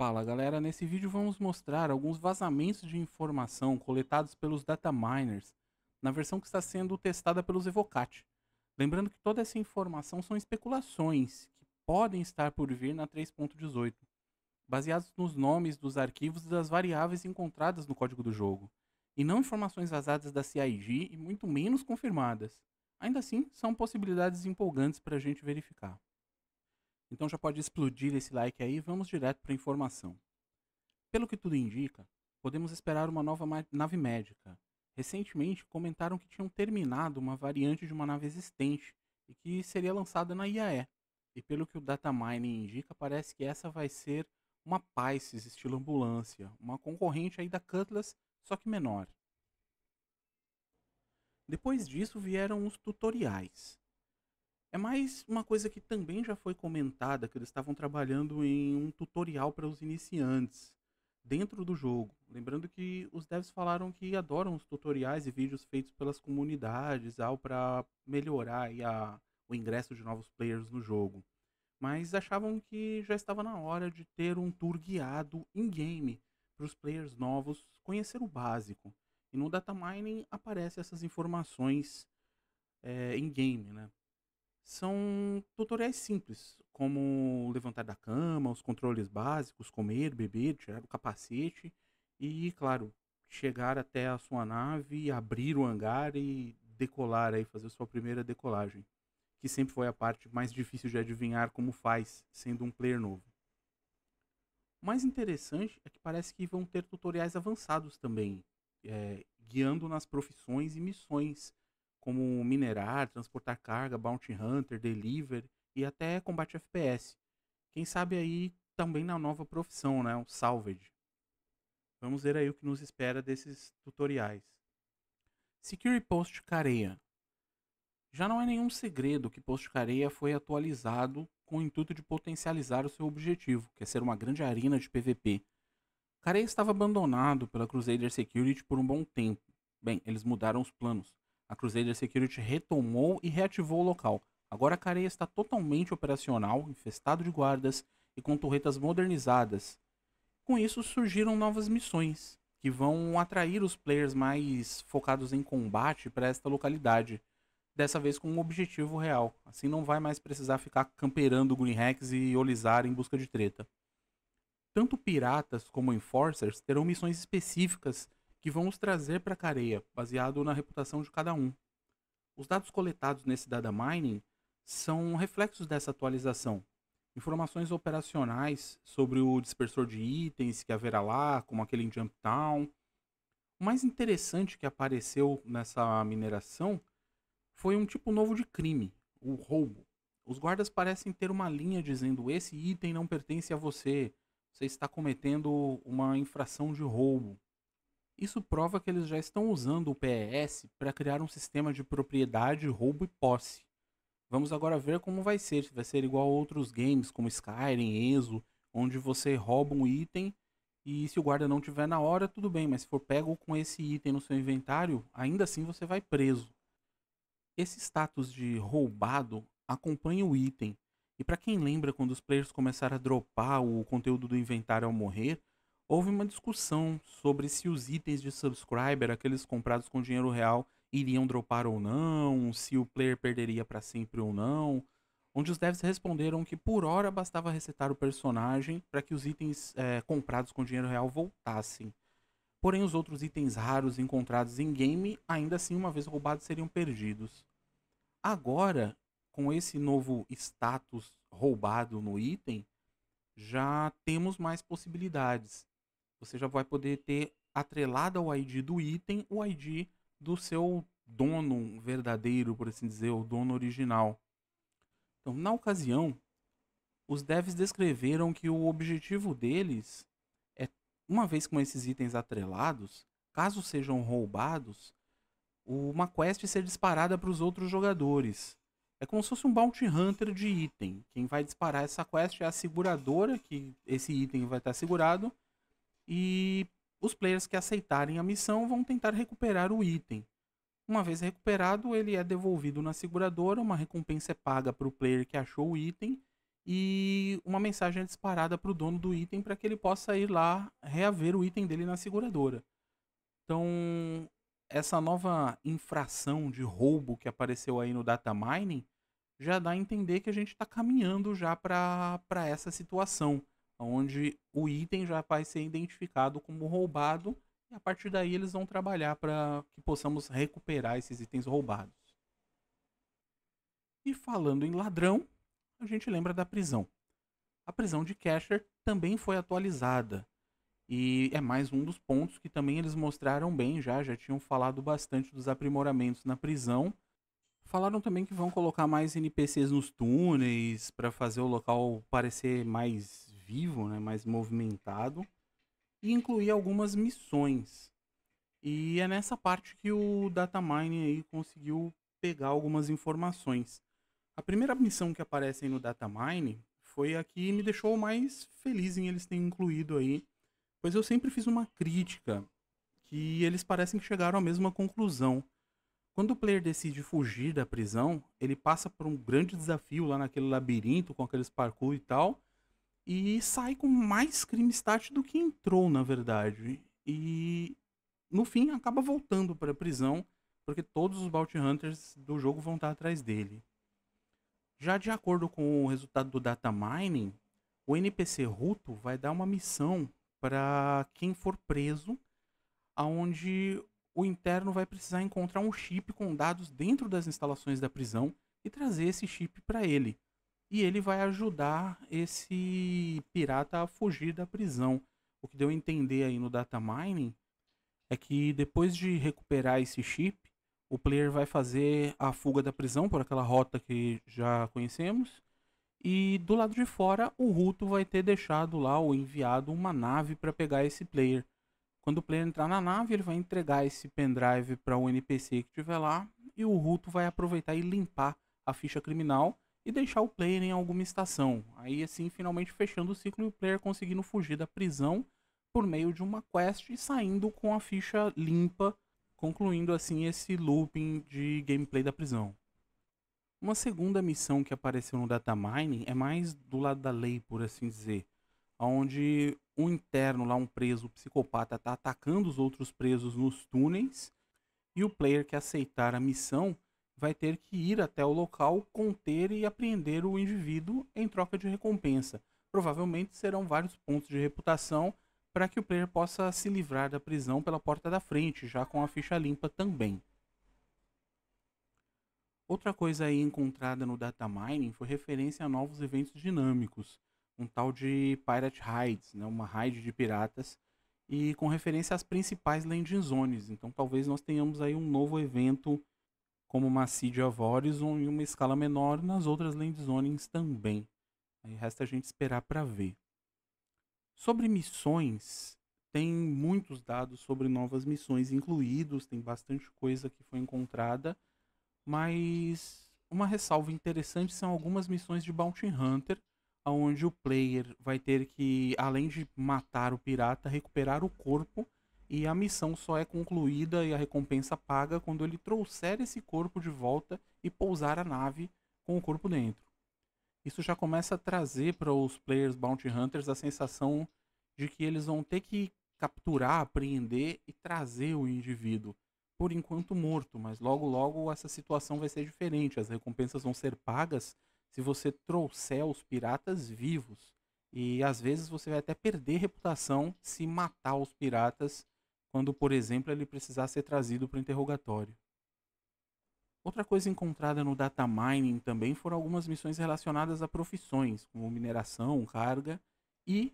Fala galera, nesse vídeo vamos mostrar alguns vazamentos de informação coletados pelos data miners na versão que está sendo testada pelos Evocat. Lembrando que toda essa informação são especulações que podem estar por vir na 3.18, baseados nos nomes dos arquivos e das variáveis encontradas no código do jogo, e não informações vazadas da CIG e muito menos confirmadas. Ainda assim, são possibilidades empolgantes para a gente verificar. Então já pode explodir esse like aí e vamos direto para informação. Pelo que tudo indica, podemos esperar uma nova nave médica. Recentemente comentaram que tinham terminado uma variante de uma nave existente e que seria lançada na IAE. E pelo que o data mining indica, parece que essa vai ser uma Pisces estilo ambulância, uma concorrente aí da Cutlass, só que menor. Depois disso vieram os tutoriais. É mais uma coisa que também já foi comentada, que eles estavam trabalhando em um tutorial para os iniciantes dentro do jogo. Lembrando que os devs falaram que adoram os tutoriais e vídeos feitos pelas comunidades, para melhorar a, o ingresso de novos players no jogo. Mas achavam que já estava na hora de ter um tour guiado in-game para os players novos conhecer o básico. E no data mining aparecem essas informações é, in-game, né? são tutoriais simples, como levantar da cama, os controles básicos, comer, beber, tirar o capacete e, claro, chegar até a sua nave, abrir o hangar e decolar aí, fazer a sua primeira decolagem, que sempre foi a parte mais difícil de adivinhar como faz sendo um player novo. O mais interessante é que parece que vão ter tutoriais avançados também, é, guiando nas profissões e missões como minerar, transportar carga, bounty hunter, delivery e até combate FPS. Quem sabe aí também na nova profissão, né, o salvage. Vamos ver aí o que nos espera desses tutoriais. Secure Post Careia. Já não é nenhum segredo que Post Careia foi atualizado com o intuito de potencializar o seu objetivo, que é ser uma grande arena de PVP. Careia estava abandonado pela Crusader Security por um bom tempo. Bem, eles mudaram os planos. A Crusader Security retomou e reativou o local. Agora a careia está totalmente operacional, infestado de guardas e com torretas modernizadas. Com isso surgiram novas missões, que vão atrair os players mais focados em combate para esta localidade, dessa vez com um objetivo real. Assim não vai mais precisar ficar camperando Green Hacks e olizar em busca de treta. Tanto piratas como enforcers terão missões específicas que vão os trazer para a careia, baseado na reputação de cada um. Os dados coletados nesse data mining são reflexos dessa atualização. Informações operacionais sobre o dispersor de itens que haverá lá, como aquele em Jump Town. O mais interessante que apareceu nessa mineração foi um tipo novo de crime, o roubo. Os guardas parecem ter uma linha dizendo: esse item não pertence a você, você está cometendo uma infração de roubo. Isso prova que eles já estão usando o PES para criar um sistema de propriedade, roubo e posse. Vamos agora ver como vai ser, se vai ser igual a outros games como Skyrim, Ezo, onde você rouba um item e se o guarda não tiver na hora, tudo bem, mas se for pego com esse item no seu inventário, ainda assim você vai preso. Esse status de roubado acompanha o item. E para quem lembra quando os players começaram a dropar o conteúdo do inventário ao morrer, houve uma discussão sobre se os itens de subscriber, aqueles comprados com dinheiro real, iriam dropar ou não, se o player perderia para sempre ou não, onde os devs responderam que por hora bastava resetar o personagem para que os itens é, comprados com dinheiro real voltassem. Porém, os outros itens raros encontrados em game, ainda assim, uma vez roubados, seriam perdidos. Agora, com esse novo status roubado no item, já temos mais possibilidades. Você já vai poder ter atrelado ao ID do item o ID do seu dono verdadeiro, por assim dizer, o dono original. Então, na ocasião, os devs descreveram que o objetivo deles é, uma vez com esses itens atrelados, caso sejam roubados, uma quest ser disparada para os outros jogadores. É como se fosse um bounty hunter de item. Quem vai disparar essa quest é a seguradora, que esse item vai estar segurado, e os players que aceitarem a missão vão tentar recuperar o item. Uma vez recuperado, ele é devolvido na seguradora, uma recompensa é paga para o player que achou o item e uma mensagem é disparada para o dono do item para que ele possa ir lá reaver o item dele na seguradora. Então, essa nova infração de roubo que apareceu aí no data mining já dá a entender que a gente está caminhando já para essa situação onde o item já vai ser identificado como roubado e a partir daí eles vão trabalhar para que possamos recuperar esses itens roubados. E falando em ladrão, a gente lembra da prisão. A prisão de Casher também foi atualizada. E é mais um dos pontos que também eles mostraram bem já, já tinham falado bastante dos aprimoramentos na prisão. Falaram também que vão colocar mais NPCs nos túneis para fazer o local parecer mais vivo, né, mais movimentado, e incluir algumas missões. E é nessa parte que o Datamine aí conseguiu pegar algumas informações. A primeira missão que aparece aí no Datamine foi a que me deixou mais feliz em eles terem incluído aí, pois eu sempre fiz uma crítica que eles parecem que chegaram à mesma conclusão. Quando o player decide fugir da prisão, ele passa por um grande desafio lá naquele labirinto com aqueles parkour e tal, e sai com mais crime stat do que entrou, na verdade. E no fim acaba voltando para a prisão, porque todos os Bounty Hunters do jogo vão estar atrás dele. Já de acordo com o resultado do data mining, o NPC Ruto vai dar uma missão para quem for preso, aonde o interno vai precisar encontrar um chip com dados dentro das instalações da prisão e trazer esse chip para ele e ele vai ajudar esse pirata a fugir da prisão. O que deu a entender aí no data mining é que depois de recuperar esse chip, o player vai fazer a fuga da prisão por aquela rota que já conhecemos. E do lado de fora, o Ruto vai ter deixado lá ou enviado uma nave para pegar esse player. Quando o player entrar na nave, ele vai entregar esse pendrive para o um NPC que estiver lá e o Ruto vai aproveitar e limpar a ficha criminal e deixar o player em alguma estação. Aí assim, finalmente fechando o ciclo e o player conseguindo fugir da prisão por meio de uma quest e saindo com a ficha limpa, concluindo assim esse looping de gameplay da prisão. Uma segunda missão que apareceu no Data Mining é mais do lado da lei, por assim dizer, onde um interno lá, um preso um psicopata, está atacando os outros presos nos túneis e o player que aceitar a missão vai ter que ir até o local, conter e apreender o indivíduo em troca de recompensa. Provavelmente serão vários pontos de reputação para que o player possa se livrar da prisão pela porta da frente, já com a ficha limpa também. Outra coisa aí encontrada no data mining foi referência a novos eventos dinâmicos, um tal de pirate raids, né, uma raid de piratas, e com referência às principais landing zones. Então talvez nós tenhamos aí um novo evento como Maci de Avorizon em uma escala menor nas outras Zonings também. Aí resta a gente esperar para ver. Sobre missões, tem muitos dados sobre novas missões incluídos, tem bastante coisa que foi encontrada, mas uma ressalva interessante são algumas missões de Bounty Hunter, onde o player vai ter que, além de matar o pirata, recuperar o corpo e a missão só é concluída e a recompensa paga quando ele trouxer esse corpo de volta e pousar a nave com o corpo dentro. Isso já começa a trazer para os players Bounty Hunters a sensação de que eles vão ter que capturar, apreender e trazer o indivíduo, por enquanto morto, mas logo logo essa situação vai ser diferente, as recompensas vão ser pagas se você trouxer os piratas vivos. E às vezes você vai até perder reputação se matar os piratas quando, por exemplo, ele precisar ser trazido para o interrogatório. Outra coisa encontrada no data mining também foram algumas missões relacionadas a profissões, como mineração, carga e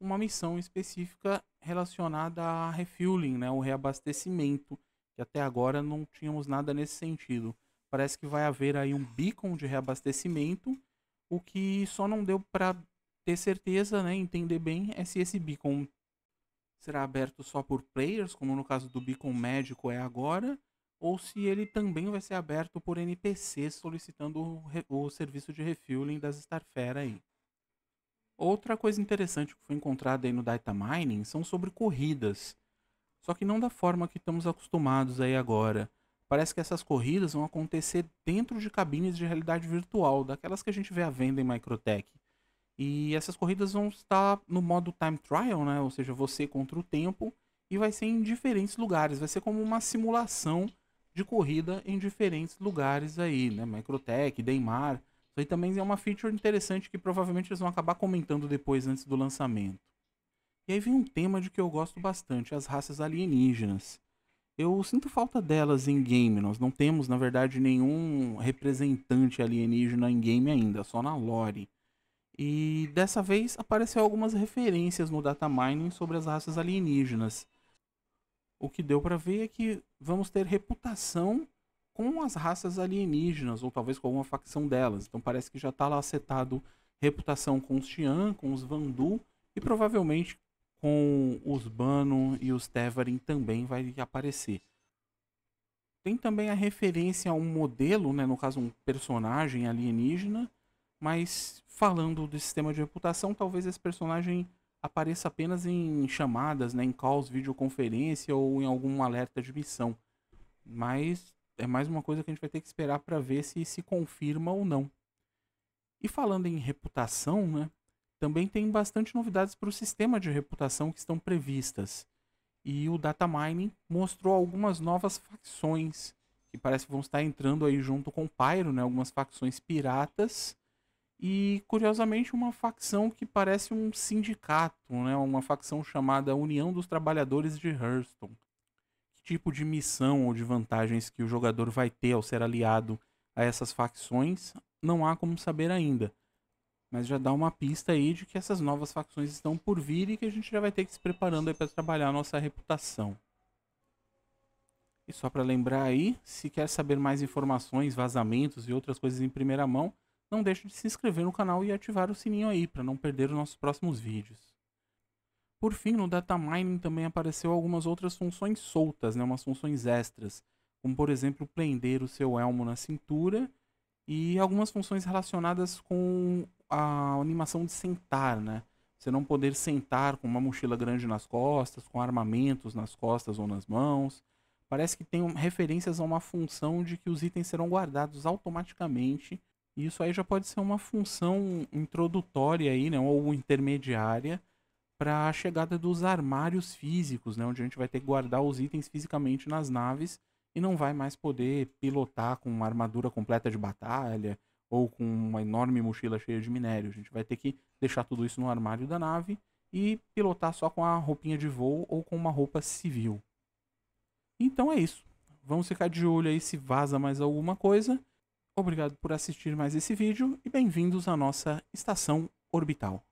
uma missão específica relacionada a refueling, né, o reabastecimento, que até agora não tínhamos nada nesse sentido. Parece que vai haver aí um beacon de reabastecimento, o que só não deu para ter certeza, né, entender bem é se esse beacon será aberto só por players, como no caso do Beacon Médico é agora, ou se ele também vai ser aberto por NPCs solicitando o, o serviço de refueling das Starfera aí. Outra coisa interessante que foi encontrada aí no Data Mining são sobre corridas. Só que não da forma que estamos acostumados aí agora. Parece que essas corridas vão acontecer dentro de cabines de realidade virtual, daquelas que a gente vê à venda em Microtech. E essas corridas vão estar no modo time trial, né? Ou seja, você contra o tempo e vai ser em diferentes lugares. Vai ser como uma simulação de corrida em diferentes lugares aí, né? Microtech, Deimar. Isso aí também é uma feature interessante que provavelmente eles vão acabar comentando depois antes do lançamento. E aí vem um tema de que eu gosto bastante, as raças alienígenas. Eu sinto falta delas em game, nós não temos, na verdade, nenhum representante alienígena em game ainda, só na lore. E dessa vez apareceu algumas referências no data mining sobre as raças alienígenas. O que deu para ver é que vamos ter reputação com as raças alienígenas, ou talvez com alguma facção delas. Então parece que já está lá setado reputação com os Chian, com os Vandu e provavelmente com os Bano e os Tevarin também vai aparecer. Tem também a referência a um modelo, né, no caso um personagem alienígena, mas falando do sistema de reputação, talvez esse personagem apareça apenas em chamadas, né, em calls, videoconferência ou em algum alerta de missão. Mas é mais uma coisa que a gente vai ter que esperar para ver se se confirma ou não. E falando em reputação, né, também tem bastante novidades para o sistema de reputação que estão previstas. E o data mining mostrou algumas novas facções que parece que vão estar entrando aí junto com o Pyro, né, algumas facções piratas e, curiosamente, uma facção que parece um sindicato, né? uma facção chamada União dos Trabalhadores de Hurston. Que tipo de missão ou de vantagens que o jogador vai ter ao ser aliado a essas facções não há como saber ainda. Mas já dá uma pista aí de que essas novas facções estão por vir e que a gente já vai ter que se preparando para trabalhar a nossa reputação. E só para lembrar aí, se quer saber mais informações, vazamentos e outras coisas em primeira mão, não deixe de se inscrever no canal e ativar o sininho aí para não perder os nossos próximos vídeos. Por fim, no data mining também apareceu algumas outras funções soltas, né, umas funções extras, como por exemplo prender o seu elmo na cintura e algumas funções relacionadas com a animação de sentar, né? Você não poder sentar com uma mochila grande nas costas, com armamentos nas costas ou nas mãos. Parece que tem referências a uma função de que os itens serão guardados automaticamente isso aí já pode ser uma função introdutória aí, né, ou intermediária para a chegada dos armários físicos, né, onde a gente vai ter que guardar os itens fisicamente nas naves e não vai mais poder pilotar com uma armadura completa de batalha ou com uma enorme mochila cheia de minério. A gente vai ter que deixar tudo isso no armário da nave e pilotar só com a roupinha de voo ou com uma roupa civil. Então é isso. Vamos ficar de olho aí se vaza mais alguma coisa. Obrigado por assistir mais esse vídeo e bem-vindos à nossa estação orbital.